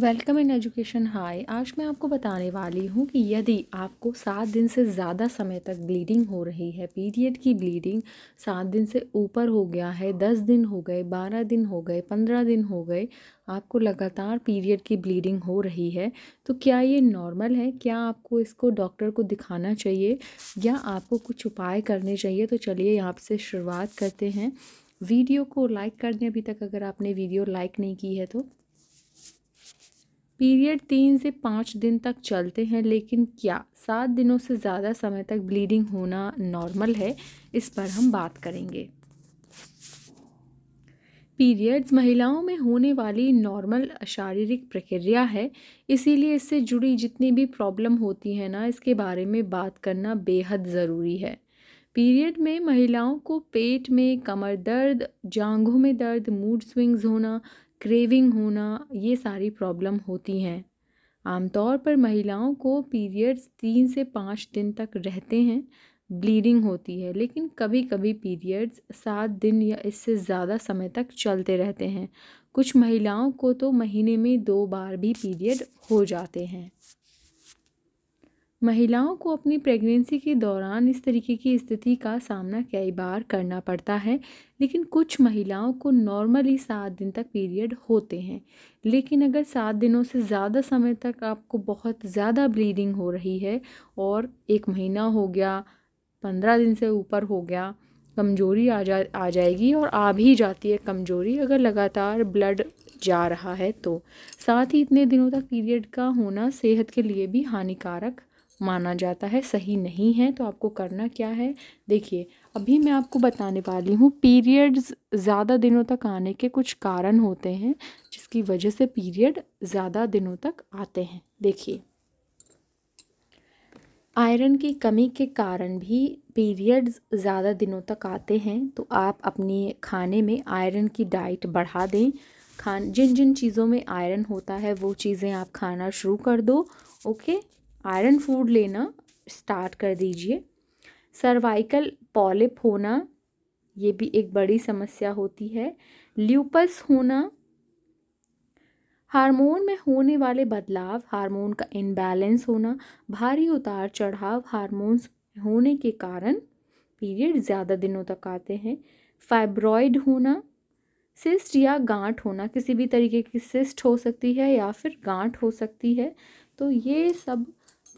welcome in education हाय आज मैं आपको बताने वाली हूँ कि यदि आपको सात दिन से ज़्यादा समय तक ब्लीडिंग हो रही है पीरियड की ब्लीडिंग सात दिन से ऊपर हो गया है दस दिन हो गए बारह दिन हो गए पंद्रह दिन हो गए आपको लगातार पीरियड की ब्लीडिंग हो रही है तो क्या ये नॉर्मल है क्या आपको इसको डॉक्टर को दिखाना चाहिए या आपको कुछ उपाय करने चाहिए तो चलिए यहाँ से शुरुआत करते हैं वीडियो को लाइक कर दें अभी तक अगर आपने वीडियो लाइक नहीं की है तो पीरियड तीन से पाँच दिन तक चलते हैं लेकिन क्या सात दिनों से ज़्यादा समय तक ब्लीडिंग होना नॉर्मल है इस पर हम बात करेंगे पीरियड्स महिलाओं में होने वाली नॉर्मल शारीरिक प्रक्रिया है इसीलिए इससे जुड़ी जितनी भी प्रॉब्लम होती है ना इसके बारे में बात करना बेहद ज़रूरी है पीरियड में महिलाओं को पेट में कमर दर्द जांघों में दर्द मूड स्विंग्स होना क्रेविंग होना ये सारी प्रॉब्लम होती हैं आमतौर पर महिलाओं को पीरियड्स तीन से पाँच दिन तक रहते हैं ब्लीडिंग होती है लेकिन कभी कभी पीरियड्स सात दिन या इससे ज़्यादा समय तक चलते रहते हैं कुछ महिलाओं को तो महीने में दो बार भी पीरियड हो जाते हैं महिलाओं को अपनी प्रेगनेंसी के दौरान इस तरीके की स्थिति का सामना कई बार करना पड़ता है लेकिन कुछ महिलाओं को नॉर्मली सात दिन तक पीरियड होते हैं लेकिन अगर सात दिनों से ज़्यादा समय तक आपको बहुत ज़्यादा ब्लीडिंग हो रही है और एक महीना हो गया पंद्रह दिन से ऊपर हो गया कमज़ोरी आ जा आ जाएगी और आ भी जाती है कमज़ोरी अगर लगातार ब्लड जा रहा है तो साथ ही इतने दिनों तक पीरियड का होना सेहत के लिए भी हानिकारक माना जाता है सही नहीं है तो आपको करना क्या है देखिए अभी मैं आपको बताने वाली हूँ पीरियड्स ज़्यादा दिनों तक आने के कुछ कारण होते हैं जिसकी वजह से पीरियड ज़्यादा दिनों तक आते हैं देखिए आयरन की कमी के कारण भी पीरियड्स ज़्यादा दिनों तक आते हैं तो आप अपने खाने में आयरन की डाइट बढ़ा दें खान जिन जिन चीज़ों में आयरन होता है वो चीज़ें आप खाना शुरू कर दो ओके आयरन फूड लेना स्टार्ट कर दीजिए सर्वाइकल पॉलिप होना ये भी एक बड़ी समस्या होती है ल्यूपस होना हार्मोन में होने वाले बदलाव हार्मोन का इनबैलेंस होना भारी उतार चढ़ाव हार्मोन्स होने के कारण पीरियड ज़्यादा दिनों तक आते हैं फाइब्रॉइड होना सिस्ट या गांठ होना किसी भी तरीके की सिस्ट हो सकती है या फिर गांठ हो सकती है तो ये सब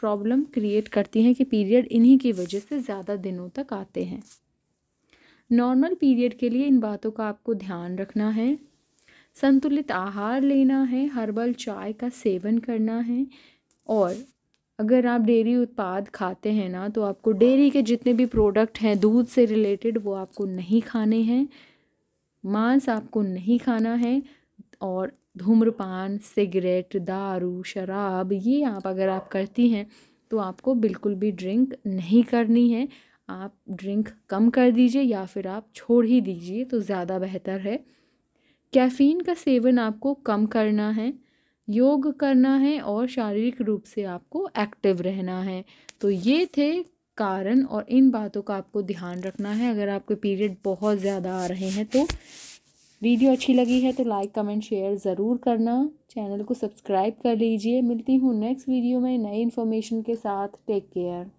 प्रॉब्लम क्रिएट करती हैं कि पीरियड इन्हीं की वजह से ज़्यादा दिनों तक आते हैं नॉर्मल पीरियड के लिए इन बातों का आपको ध्यान रखना है संतुलित आहार लेना है हर्बल चाय का सेवन करना है और अगर आप डेयरी उत्पाद खाते हैं ना तो आपको डेयरी के जितने भी प्रोडक्ट हैं दूध से रिलेटेड वो आपको नहीं खाने हैं मांस आपको नहीं खाना है और धूम्रपान सिगरेट दारू शराब ये आप अगर आप करती हैं तो आपको बिल्कुल भी ड्रिंक नहीं करनी है आप ड्रिंक कम कर दीजिए या फिर आप छोड़ ही दीजिए तो ज़्यादा बेहतर है कैफ़ीन का सेवन आपको कम करना है योग करना है और शारीरिक रूप से आपको एक्टिव रहना है तो ये थे कारण और इन बातों का आपको ध्यान रखना है अगर आपके पीरियड बहुत ज़्यादा आ रहे हैं तो वीडियो अच्छी लगी है तो लाइक कमेंट शेयर ज़रूर करना चैनल को सब्सक्राइब कर लीजिए मिलती हूँ नेक्स्ट वीडियो में नई इन्फॉर्मेशन के साथ टेक केयर